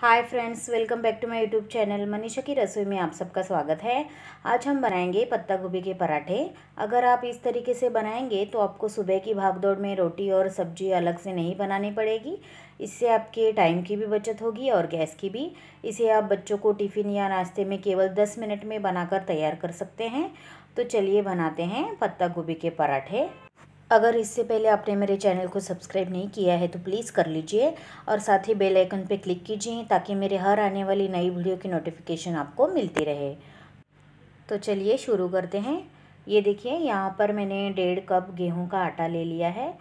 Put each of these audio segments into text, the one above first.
hi friends welcome back to my YouTube channel Manisha की रसोई में आप सबका स्वागत है आज हम बनाएंगे पत्ता गोभी के पराठे अगर आप इस तरीके से बनाएंगे तो आपको सुबह की भागदौड़ में रोटी और सब्जी अलग से नहीं बनानी पड़ेगी इससे आपके टाइम की भी बचत होगी और गैस की भी इसे आप बच्चों को टिफ़िन या नाश्ते में केवल दस मिनट में बनाकर तैयार कर सकते हैं तो चलिए बनाते हैं पत्ता गोभी के पराठे अगर इससे पहले आपने मेरे चैनल को सब्सक्राइब नहीं किया है तो प्लीज़ कर लीजिए और साथ ही बेल आइकन पर क्लिक कीजिए ताकि मेरे हर आने वाली नई वीडियो की नोटिफिकेशन आपको मिलती रहे तो चलिए शुरू करते हैं ये देखिए यहाँ पर मैंने डेढ़ कप गेहूं का आटा ले लिया है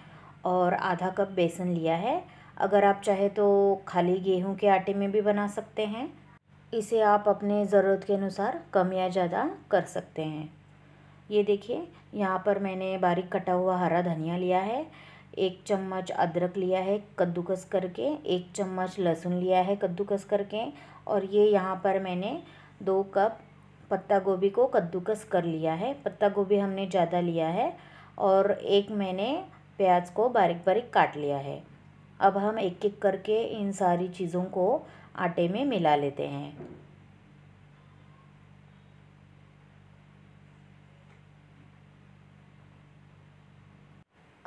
और आधा कप बेसन लिया है अगर आप चाहे तो खाली गेहूँ के आटे में भी बना सकते हैं इसे आप अपने ज़रूरत के अनुसार कम या ज़्यादा कर सकते हैं ये देखिए यहाँ पर मैंने बारीक कटा हुआ हरा धनिया लिया है एक चम्मच अदरक लिया है कद्दूकस करके एक चम्मच लहसुन लिया है कद्दूकस करके और ये यहाँ पर मैंने दो कप पत्ता गोभी को कद्दूकस कर लिया है पत्ता गोभी हमने ज़्यादा लिया है और एक मैंने प्याज को बारीक बारीक काट लिया है अब हम एक एक करके इन सारी चीज़ों को आटे में मिला लेते हैं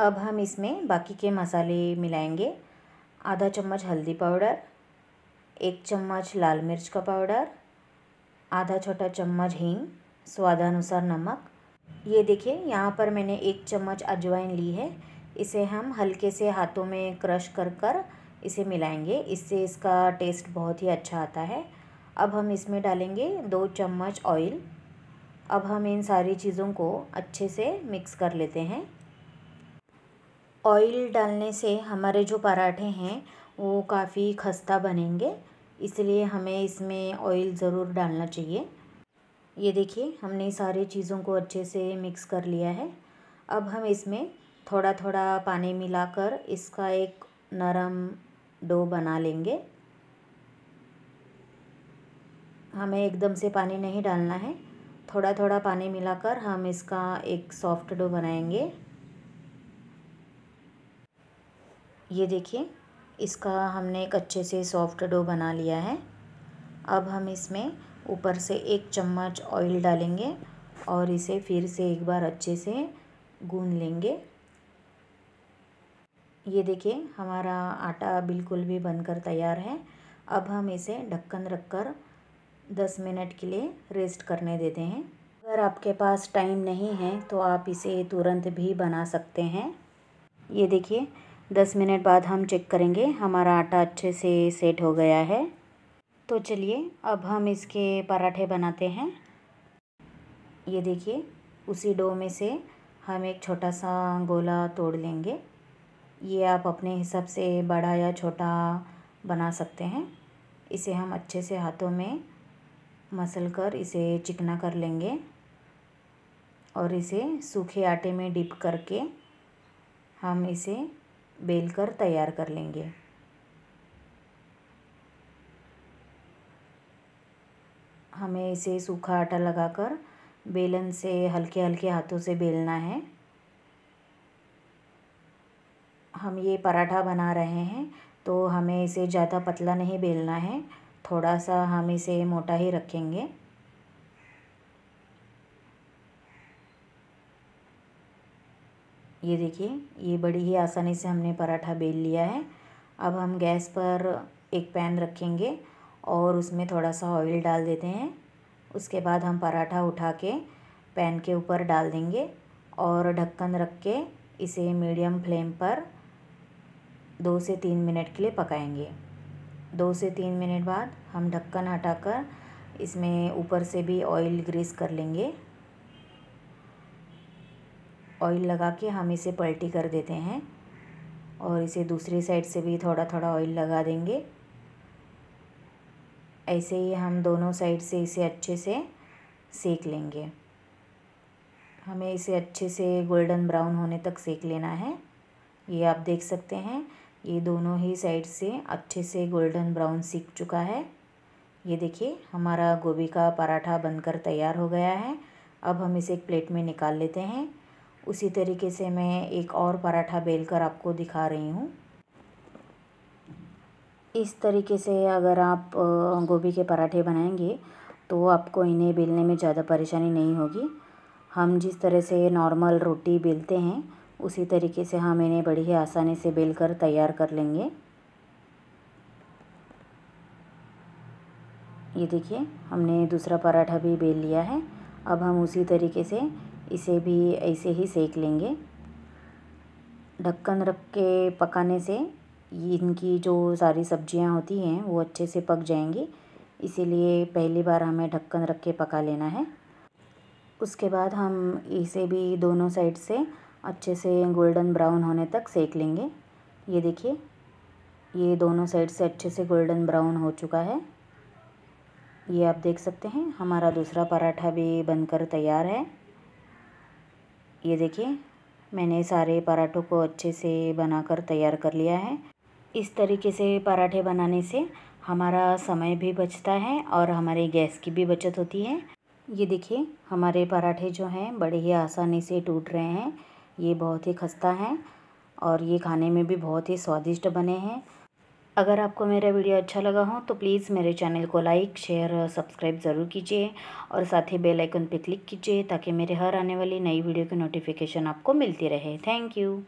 अब हम इसमें बाकी के मसाले मिलाएंगे आधा चम्मच हल्दी पाउडर एक चम्मच लाल मिर्च का पाउडर आधा छोटा चम्मच हींग स्वादानुसार नमक ये देखिए यहाँ पर मैंने एक चम्मच अजवाइन ली है इसे हम हल्के से हाथों में क्रश कर कर इसे मिलाएंगे इससे इसका टेस्ट बहुत ही अच्छा आता है अब हम इसमें डालेंगे दो चम्मच ऑयल अब हम इन सारी चीज़ों को अच्छे से मिक्स कर लेते हैं ऑइल डालने से हमारे जो पराठे हैं वो काफ़ी खस्ता बनेंगे इसलिए हमें इसमें ऑइल ज़रूर डालना चाहिए ये देखिए हमने सारे चीज़ों को अच्छे से मिक्स कर लिया है अब हम इसमें थोड़ा थोड़ा पानी मिलाकर इसका एक नरम डो बना लेंगे हमें एकदम से पानी नहीं डालना है थोड़ा थोड़ा पानी मिलाकर हम इसका एक सॉफ्ट डो बनाएंगे ये देखिए इसका हमने एक अच्छे से सॉफ्ट डो बना लिया है अब हम इसमें ऊपर से एक चम्मच ऑयल डालेंगे और इसे फिर से एक बार अच्छे से गून लेंगे ये देखिए हमारा आटा बिल्कुल भी बनकर तैयार है अब हम इसे ढक्कन रखकर 10 मिनट के लिए रेस्ट करने देते हैं अगर आपके पास टाइम नहीं है तो आप इसे तुरंत भी बना सकते हैं ये देखिए दस मिनट बाद हम चेक करेंगे हमारा आटा अच्छे से सेट हो गया है तो चलिए अब हम इसके पराठे बनाते हैं ये देखिए उसी डो में से हम एक छोटा सा गोला तोड़ लेंगे ये आप अपने हिसाब से बड़ा या छोटा बना सकते हैं इसे हम अच्छे से हाथों में मसल कर इसे चिकना कर लेंगे और इसे सूखे आटे में डिप करके हम इसे बेलकर तैयार कर लेंगे हमें इसे सूखा आटा लगाकर बेलन से हल्के हल्के हाथों से बेलना है हम ये पराठा बना रहे हैं तो हमें इसे ज़्यादा पतला नहीं बेलना है थोड़ा सा हम इसे मोटा ही रखेंगे ये देखिए ये बड़ी ही आसानी से हमने पराठा बेल लिया है अब हम गैस पर एक पैन रखेंगे और उसमें थोड़ा सा ऑयल डाल देते हैं उसके बाद हम पराठा उठा के पैन के ऊपर डाल देंगे और ढक्कन रख के इसे मीडियम फ्लेम पर दो से तीन मिनट के लिए पकाएंगे दो से तीन मिनट बाद हम ढक्कन हटाकर इसमें ऊपर से भी ऑयल ग्रीस कर लेंगे ऑयल लगा के हम इसे पलटी कर देते हैं और इसे दूसरी साइड से भी थोड़ा थोड़ा ऑयल लगा देंगे ऐसे ही हम दोनों साइड से इसे अच्छे से सेक लेंगे हमें इसे अच्छे से गोल्डन ब्राउन होने तक सेक लेना है ये आप देख सकते हैं ये दोनों ही साइड से अच्छे से गोल्डन ब्राउन सीख चुका है ये देखिए हमारा गोभी का पराठा बनकर तैयार हो गया है अब हम इसे एक प्लेट में निकाल लेते हैं उसी तरीके से मैं एक और पराठा बेल कर आपको दिखा रही हूँ इस तरीके से अगर आप गोभी के पराठे बनाएंगे तो आपको इन्हें बेलने में ज़्यादा परेशानी नहीं होगी हम जिस तरह से नॉर्मल रोटी बेलते हैं उसी तरीके से हम इन्हें बड़ी ही आसानी से बेल कर तैयार कर लेंगे ये देखिए हमने दूसरा पराठा भी बेल लिया है अब हम उसी तरीके से इसे भी ऐसे ही सेक लेंगे ढक्कन रख के पकाने से इनकी जो सारी सब्जियां होती हैं वो अच्छे से पक जाएंगी इसीलिए पहली बार हमें ढक्कन रख के पका लेना है उसके बाद हम इसे भी दोनों साइड से अच्छे से गोल्डन ब्राउन होने तक सेक लेंगे ये देखिए ये दोनों साइड से अच्छे से गोल्डन ब्राउन हो चुका है ये आप देख सकते हैं हमारा दूसरा पराठा भी बनकर तैयार है ये देखिए मैंने सारे पराठों को अच्छे से बनाकर तैयार कर लिया है इस तरीके से पराठे बनाने से हमारा समय भी बचता है और हमारे गैस की भी बचत होती है ये देखिए हमारे पराठे जो हैं बड़े ही आसानी से टूट रहे हैं ये बहुत ही खस्ता हैं और ये खाने में भी बहुत ही स्वादिष्ट बने हैं अगर आपको मेरा वीडियो अच्छा लगा हो तो प्लीज़ मेरे चैनल को लाइक शेयर और सब्सक्राइब ज़रूर कीजिए और साथ ही बेल आइकन पर क्लिक कीजिए ताकि मेरे हर आने वाली नई वीडियो की नोटिफिकेशन आपको मिलती रहे थैंक यू